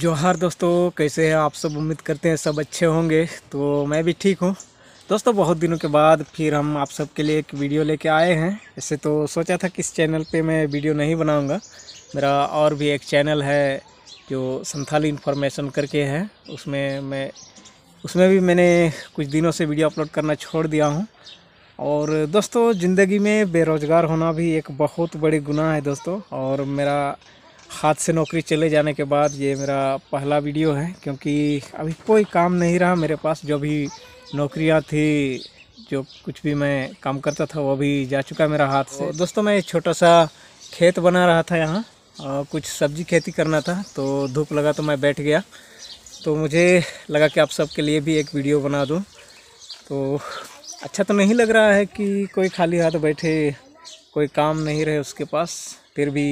जोहार दोस्तों कैसे हैं आप सब उम्मीद करते हैं सब अच्छे होंगे तो मैं भी ठीक हूँ दोस्तों बहुत दिनों के बाद फिर हम आप सब के लिए एक वीडियो लेके आए हैं ऐसे तो सोचा था कि इस चैनल पे मैं वीडियो नहीं बनाऊँगा मेरा और भी एक चैनल है जो संथाली इन्फॉर्मेशन करके है उसमें मैं उसमें भी मैंने कुछ दिनों से वीडियो अपलोड करना छोड़ दिया हूँ और दोस्तों ज़िंदगी में बेरोज़गार होना भी एक बहुत बड़ी गुनाह है दोस्तों और मेरा हाथ से नौकरी चले जाने के बाद ये मेरा पहला वीडियो है क्योंकि अभी कोई काम नहीं रहा मेरे पास जो भी नौकरियाँ थी जो कुछ भी मैं काम करता था वो भी जा चुका है मेरा हाथ से दोस्तों मैं छोटा सा खेत बना रहा था यहाँ कुछ सब्जी खेती करना था तो धूप लगा तो मैं बैठ गया तो मुझे लगा कि आप सबके लिए भी एक वीडियो बना दूँ तो अच्छा तो नहीं लग रहा है कि कोई खाली हाथ बैठे कोई काम नहीं रहे उसके पास फिर भी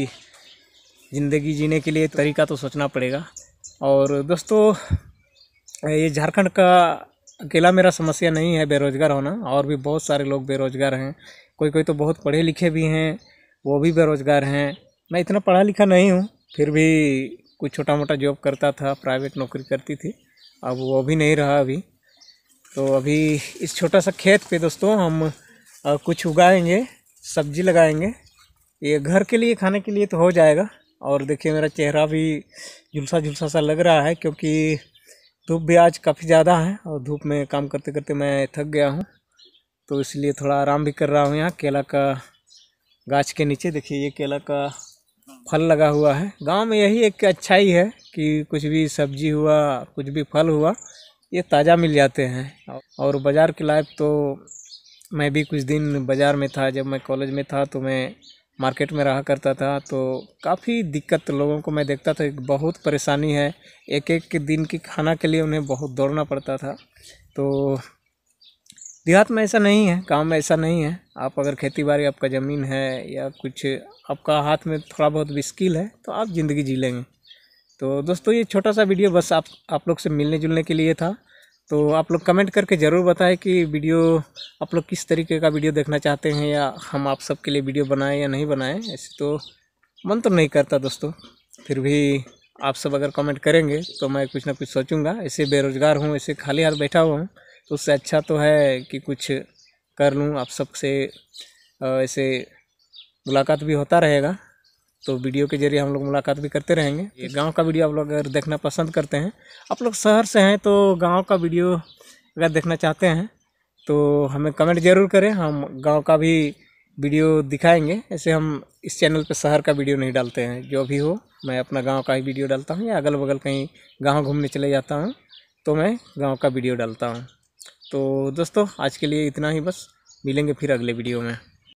ज़िंदगी जीने के लिए तरीका तो सोचना पड़ेगा और दोस्तों ये झारखंड का अकेला मेरा समस्या नहीं है बेरोज़गार होना और भी बहुत सारे लोग बेरोज़गार हैं कोई कोई तो बहुत पढ़े लिखे भी हैं वो भी बेरोज़गार हैं मैं इतना पढ़ा लिखा नहीं हूँ फिर भी कुछ छोटा मोटा जॉब करता था प्राइवेट नौकरी करती थी अब वो भी नहीं रहा अभी तो अभी इस छोटा सा खेत पे दोस्तों हम कुछ उगाएंगे सब्जी लगाएंगे ये घर के लिए खाने के लिए तो हो जाएगा और देखिए मेरा चेहरा भी झुलसा झुलसा सा लग रहा है क्योंकि धूप भी आज काफ़ी ज़्यादा है और धूप में काम करते करते मैं थक गया हूँ तो इसलिए थोड़ा आराम भी कर रहा हूँ यहाँ केला का गाछ के नीचे देखिए ये केला का फल लगा हुआ है गांव में यही एक अच्छाई है कि कुछ भी सब्जी हुआ कुछ भी फल हुआ ये ताज़ा मिल जाते हैं और बाज़ार की लाइफ तो मैं भी कुछ दिन बाज़ार में था जब मैं कॉलेज में था तो मैं मार्केट में रहा करता था तो काफ़ी दिक्कत लोगों को मैं देखता था बहुत परेशानी है एक एक दिन की खाना के लिए उन्हें बहुत दौड़ना पड़ता था तो देहात में ऐसा नहीं है गाँव में ऐसा नहीं है आप अगर खेती बाड़ी आपका ज़मीन है या कुछ आपका हाथ में थोड़ा बहुत भी स्किल है तो आप ज़िंदगी जी लेंगे तो दोस्तों ये छोटा सा वीडियो बस आप आप लोग से मिलने जुलने के लिए था तो आप लोग कमेंट करके ज़रूर बताएं कि वीडियो आप लोग किस तरीके का वीडियो देखना चाहते हैं या हम आप सबके लिए वीडियो बनाएं या नहीं बनाएं ऐसे तो मन तो नहीं करता दोस्तों फिर भी आप सब अगर कमेंट करेंगे तो मैं कुछ ना कुछ सोचूंगा ऐसे बेरोज़गार हूँ ऐसे खाली हाथ बैठा हुआ हूँ तो उससे अच्छा तो है कि कुछ कर लूँ आप सबसे ऐसे मुलाकात भी होता रहेगा तो वीडियो के जरिए हम लोग मुलाकात भी करते रहेंगे ये गाँव का वीडियो आप लोग अगर देखना पसंद करते हैं आप लोग शहर से हैं तो गाँव का वीडियो अगर देखना चाहते हैं तो हमें कमेंट ज़रूर करें हम गाँव का भी वीडियो दिखाएंगे ऐसे हम इस चैनल पे शहर का वीडियो नहीं डालते हैं जो भी हो मैं अपना गाँव का ही वीडियो डालता हूँ या अगल बगल कहीं गाँव घूमने चले जाता हूँ तो मैं गाँव का वीडियो डालता हूँ तो दोस्तों आज के लिए इतना ही बस मिलेंगे फिर अगले वीडियो में